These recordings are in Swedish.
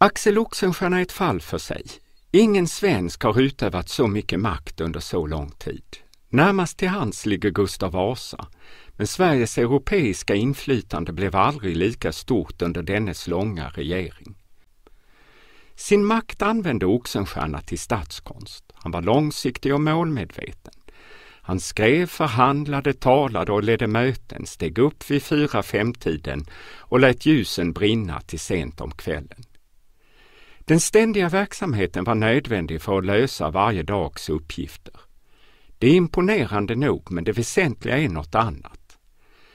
Axel Oxenstierna är ett fall för sig. Ingen svensk har utövat så mycket makt under så lång tid. Närmast till hans ligger Gustav Vasa, men Sveriges europeiska inflytande blev aldrig lika stort under dennes långa regering. Sin makt använde Oxenstierna till statskonst. Han var långsiktig och målmedveten. Han skrev, förhandlade, talade och ledde möten, steg upp vid fyra-femtiden och lät ljusen brinna till sent om kvällen. Den ständiga verksamheten var nödvändig för att lösa varje dags uppgifter. Det är imponerande nog, men det väsentliga är något annat.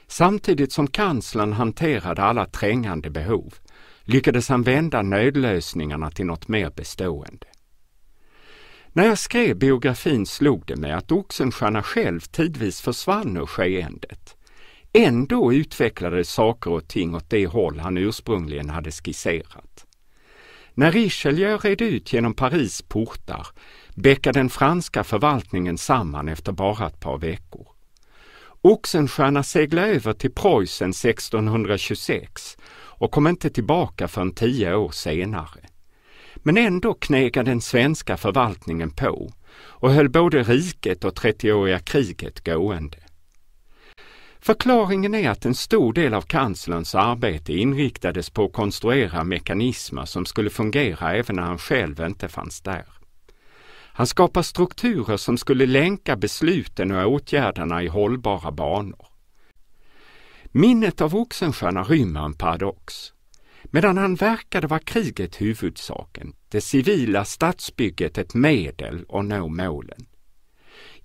Samtidigt som kanslern hanterade alla trängande behov lyckades han vända nödlösningarna till något mer bestående. När jag skrev biografin slog det mig att Oxenstierna själv tidvis försvann ur skeendet. Ändå utvecklades saker och ting åt det håll han ursprungligen hade skisserat. När Richelieu red ut genom Paris portar bäckade den franska förvaltningen samman efter bara ett par veckor. Oxenstierna seglade över till Preussen 1626 och kom inte tillbaka förrän tio år senare. Men ändå knegade den svenska förvaltningen på och höll både riket och 30-åriga kriget gående. Förklaringen är att en stor del av kanslerns arbete inriktades på att konstruera mekanismer som skulle fungera även när han själv inte fanns där. Han skapar strukturer som skulle länka besluten och åtgärderna i hållbara banor. Minnet av Oxenstierna rymmer en paradox. Medan han verkade vara kriget huvudsaken, det civila statsbygget ett medel att nå målen.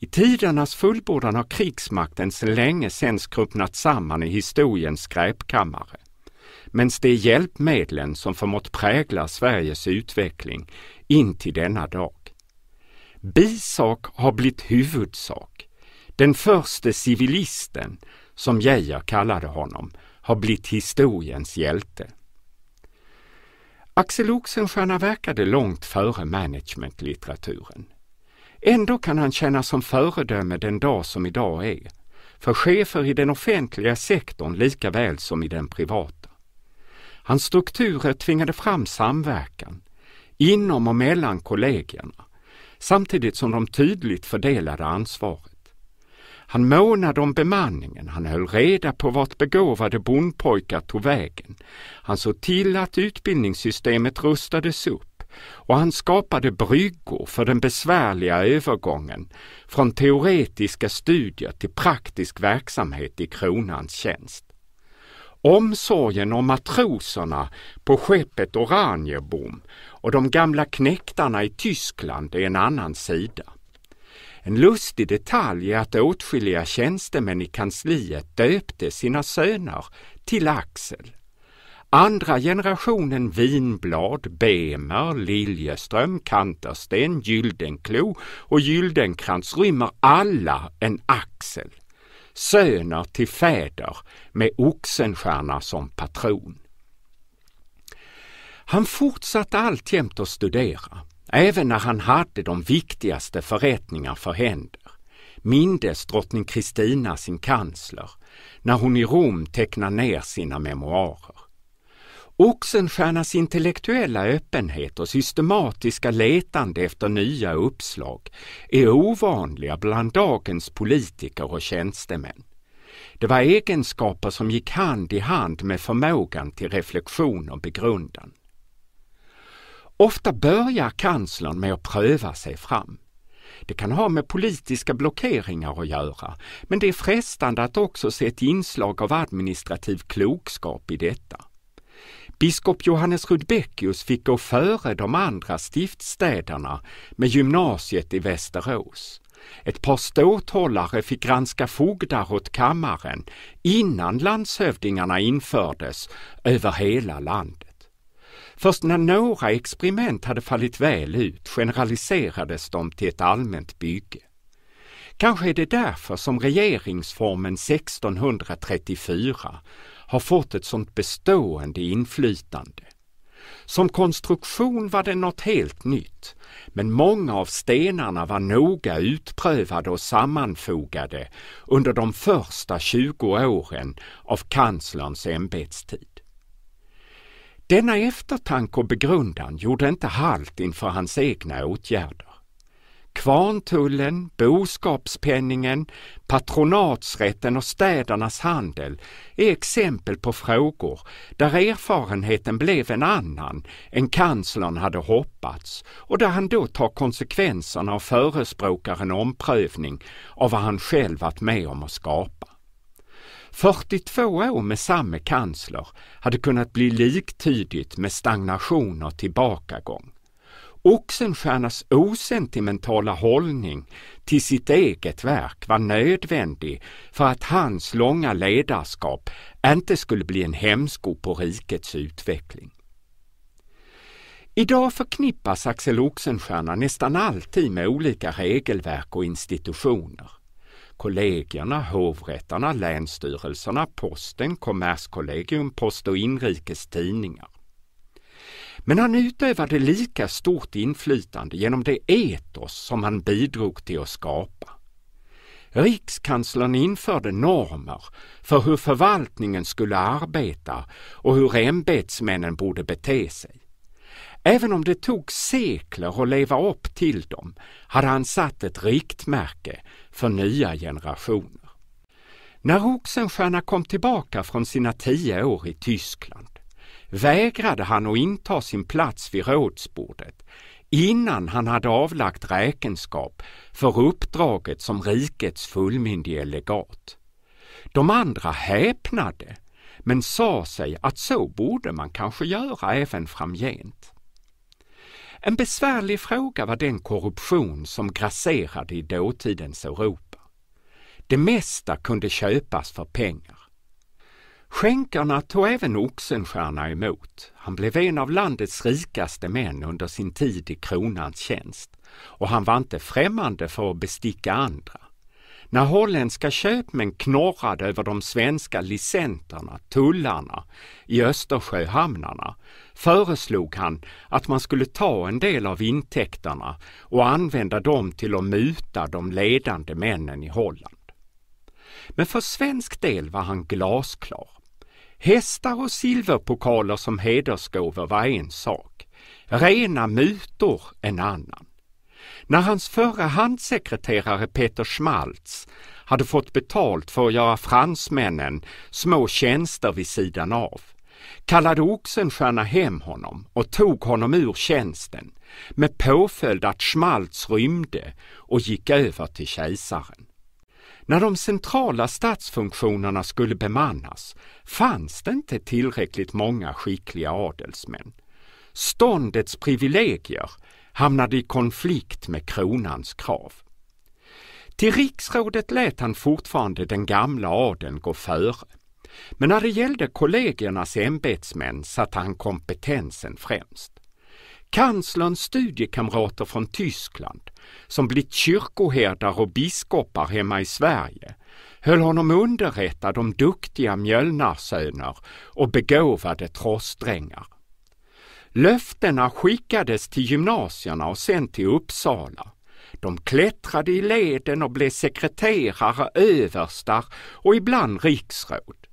I tidernas fullbordan har krigsmakten så länge sedan skrumpnat samman i historiens skräpkammare. Men det är hjälpmedlen som förmått prägla Sveriges utveckling in till denna dag. Bisak har blivit huvudsak. Den första civilisten, som Geijer kallade honom, har blivit historiens hjälte. Axel Oxenstierna verkade långt före managementlitteraturen. Ändå kan han tjäna som föredöme den dag som idag är, för chefer i den offentliga sektorn lika väl som i den privata. Hans strukturer tvingade fram samverkan, inom och mellan kollegierna, samtidigt som de tydligt fördelade ansvaret. Han månade om bemanningen, han höll reda på vart begåvade bondpojkar tog vägen. Han såg till att utbildningssystemet rustades upp och han skapade bryggor för den besvärliga övergången från teoretiska studier till praktisk verksamhet i kronans tjänst. Omsorgen om matroserna på skeppet Oranjebom och de gamla knäktarna i Tyskland är en annan sida. En lustig detalj är att åtskilliga tjänstemän i kansliet döpte sina söner till Axel. Andra generationen vinblad, bemer, liljeström, kantersten, gyldenklo och gyldenkrans rymmer alla en axel. Söner till fäder med Oxenstierna som patron. Han fortsatte alltjämt att studera, även när han hade de viktigaste förrättningar för händer mindes drottning Kristina sin kansler när hon i Rom tecknar ner sina memoarer. Oxenstiernas intellektuella öppenhet och systematiska letande efter nya uppslag är ovanliga bland dagens politiker och tjänstemän. Det var egenskaper som gick hand i hand med förmågan till reflektion och begrundan. Ofta börjar kanslern med att pröva sig fram. Det kan ha med politiska blockeringar att göra, men det är frestande att också se ett inslag av administrativ klokskap i detta. Biskop Johannes Rudbeckius fick gå före de andra stiftstädarna med gymnasiet i Västerås. Ett par ståthållare fick granska fogdar åt kammaren innan landshövdingarna infördes över hela landet. Först när några experiment hade fallit väl ut generaliserades de till ett allmänt bygge. Kanske är det därför som regeringsformen 1634 har fått ett sådant bestående inflytande. Som konstruktion var det något helt nytt, men många av stenarna var noga utprövade och sammanfogade under de första 20 åren av kanslerns ämbetstid. Denna eftertanke och begrundan gjorde inte halt inför hans egna åtgärder kvarntullen, boskapspenningen, patronatsrätten och städernas handel är exempel på frågor där erfarenheten blev en annan än kanslern hade hoppats och där han då tar konsekvenserna och förespråkar en omprövning av vad han själv varit med om att skapa. 42 år med samme kansler hade kunnat bli liktydigt med stagnation och tillbakagång Oxenstiernas osentimentala hållning till sitt eget verk var nödvändig för att hans långa ledarskap inte skulle bli en hämsko på rikets utveckling. Idag förknippas Axel Oxenstierna nästan alltid med olika regelverk och institutioner. Kollegierna, hovrätterna, länsstyrelserna, posten, Kommerskollegium, Post och Inrikes Tidningar. Men han utövade lika stort inflytande genom det etos som han bidrog till att skapa. Rikskanslern införde normer för hur förvaltningen skulle arbeta och hur ämbetsmännen borde bete sig. Även om det tog sekler att leva upp till dem hade han satt ett riktmärke för nya generationer. När Oxenstierna kom tillbaka från sina tio år i Tyskland vägrade han att inta sin plats vid rådsbordet innan han hade avlagt räkenskap för uppdraget som rikets fullmyndige legat. De andra häpnade men sa sig att så borde man kanske göra även framgent. En besvärlig fråga var den korruption som grasserade i dåtidens Europa. Det mesta kunde köpas för pengar. Skänkarna tog även Oxenstierna emot. Han blev en av landets rikaste män under sin tid i kronans tjänst och han var inte främmande för att besticka andra. När holländska köpmän knorrade över de svenska licenterna, tullarna, i Östersjöhamnarna föreslog han att man skulle ta en del av intäkterna och använda dem till att muta de ledande männen i Holland. Men för svensk del var han glasklar. Hästar och silverpokaler som hedersgåvor var en sak, rena mutor en annan. När hans förra handsekreterare Peter Schmaltz hade fått betalt för att göra fransmännen små tjänster vid sidan av kallade Oxenstierna hem honom och tog honom ur tjänsten med påföljd att Schmaltz rymde och gick över till kejsaren. När de centrala statsfunktionerna skulle bemannas fanns det inte tillräckligt många skickliga adelsmän. Ståndets privilegier hamnade i konflikt med kronans krav. Till riksrådet lät han fortfarande den gamla adeln gå före. Men när det gällde kollegiernas ämbetsmän satte han kompetensen främst kanslerns studiekamrater från Tyskland, som blivit kyrkoherdar och biskopar hemma i Sverige, höll honom underrättad om duktiga mjölnarsöner och begåvade trossdrängar. Löftena skickades till gymnasierna och sen till Uppsala. De klättrade i leden och blev sekreterare, överstar och ibland riksråd.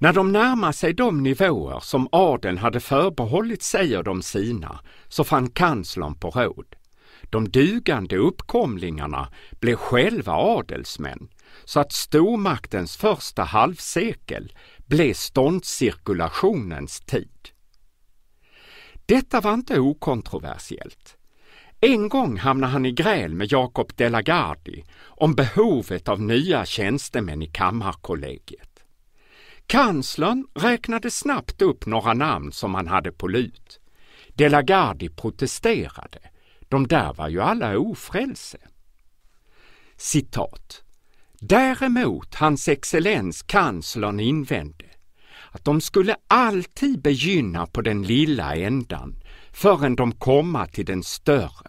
När de närmar sig de nivåer som adeln hade förbehållit sig och de sina, så fann kanslern på råd. De dugande uppkomlingarna blev själva adelsmän, så att stormaktens första halvsekel blev ståndscirkulationens tid. Detta var inte okontroversiellt. En gång hamnade han i gräl med Jacob de la Gardie om behovet av nya tjänstemän i Kammarkollegiet. Kanslern räknade snabbt upp några namn som han hade på lut. De la Gardie protesterade. De där var ju alla ofrälse. Citat. Däremot hans excellens kanslern invände att de skulle alltid begynna på den lilla ändan förrän de komma till den större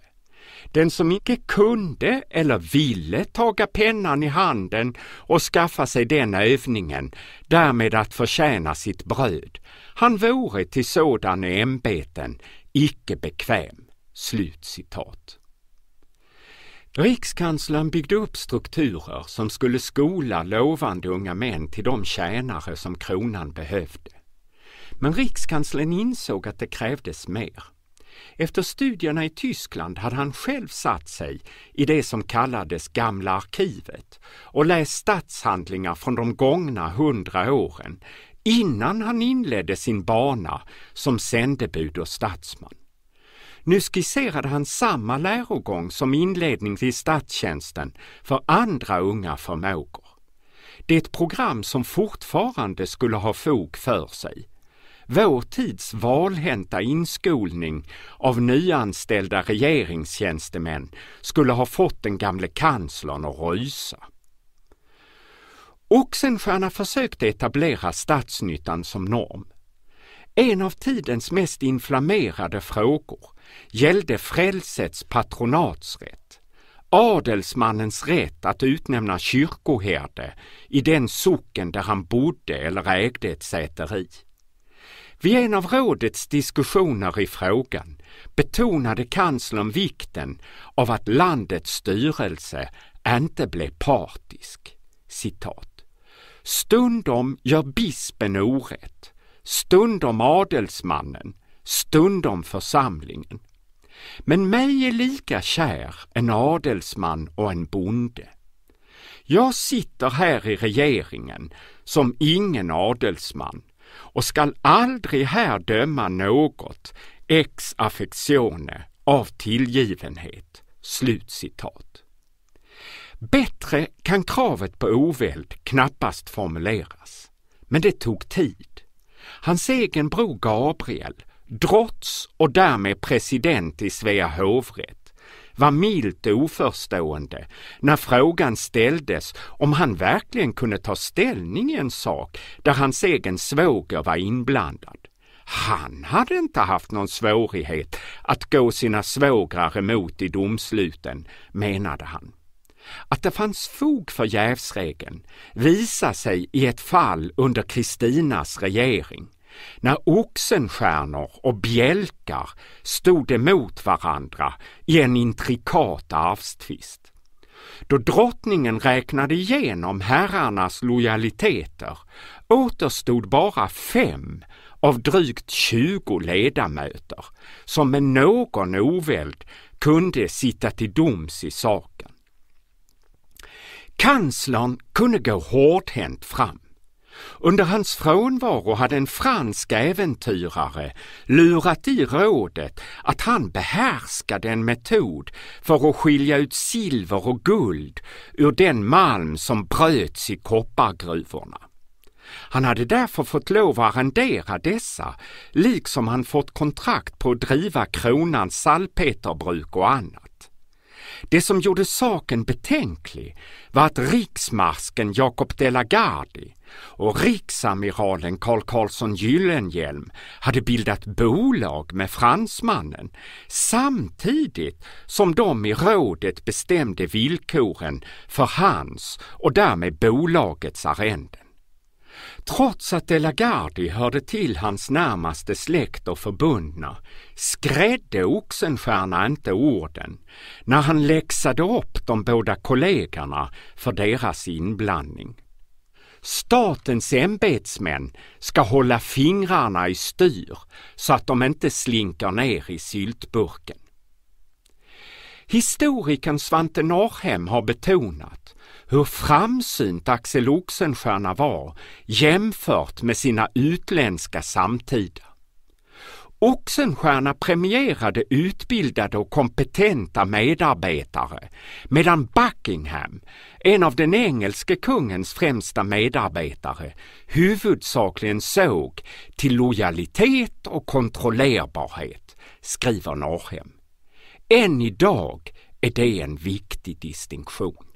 den som inte kunde eller ville taga pennan i handen och skaffa sig den övningen, därmed att förtjäna sitt bröd, han vore till sådana ämbeten icke bekväm." Slut citat. Rikskanslern byggde upp strukturer som skulle skola lovande unga män till de tjänare som kronan behövde. Men rikskanslern insåg att det krävdes mer. Efter studierna i Tyskland hade han själv satt sig i det som kallades Gamla arkivet och läst statshandlingar från de gångna hundra åren innan han inledde sin bana som sändebud och statsman. Nu skisserade han samma lärogång som inledning till statstjänsten för andra unga förmågor. Det är ett program som fortfarande skulle ha fog för sig vår tids valhänta inskolning av nyanställda regeringstjänstemän skulle ha fått den gamle kanslern att rysa. Oxenstierna försökte etablera statsnyttan som norm. En av tidens mest inflammerade frågor gällde frälsets patronatsrätt, adelsmannens rätt att utnämna kyrkoherde i den socken där han bodde eller ägde ett säteri. Vid en av rådets diskussioner i frågan betonade kanslern vikten av att landets styrelse inte blev partisk. Citat. Stundom gör bispen orätt, stundom adelsmannen, stundom församlingen. Men mig är lika kär en adelsman och en bonde. Jag sitter här i regeringen som ingen adelsman och skall aldrig här döma något ex affectione av tillgivenhet." Slut citat. Bättre kan kravet på oväld knappast formuleras. Men det tog tid. Hans egen bror Gabriel, drotts och därmed president i Svea hovrätt, var milt oförstående när frågan ställdes om han verkligen kunde ta ställning i en sak där hans egen svåger var inblandad. Han hade inte haft någon svårighet att gå sina svågrar emot i domsluten, menade han. Att det fanns fog för jävsregeln visade sig i ett fall under Kristinas regering. När oxenstjärnor och bjälkar stod emot varandra i en intrikat arvstvist. Då drottningen räknade igenom herrarnas lojaliteter återstod bara fem av drygt 20 ledamöter som med någon oväld kunde sitta till doms i saken. Kanslern kunde gå hårdhänt fram. Under hans frånvaro hade en fransk äventyrare lurat i rådet att han behärskade en metod för att skilja ut silver och guld ur den malm som bröts i koppargruvorna. Han hade därför fått lov att arrendera dessa, liksom han fått kontrakt på att driva kronans salpeterbruk och annat. Det som gjorde saken betänklig var att riksmarsken Jacob de la Gardie och riksamiralen Carl Carlsson Gyllenhielm hade bildat bolag med fransmannen samtidigt som de i rådet bestämde villkoren för hans och därmed bolagets arrenden. Trots att De la Gardie hörde till hans närmaste släkt och förbundna skrädde Oxenstierna inte orden när han läxade upp de båda kollegorna för deras inblandning. Statens ämbetsmän ska hålla fingrarna i styr så att de inte slinker ner i syltburken. Historikern Svante Norrhem har betonat hur framsynt Axel Oxenstierna var jämfört med sina utländska samtida. Oxenstierna premierade utbildade och kompetenta medarbetare medan Buckingham, en av den engelske kungens främsta medarbetare, huvudsakligen såg till lojalitet och kontrollerbarhet, skriver Norhem. Än idag är det en viktig distinktion.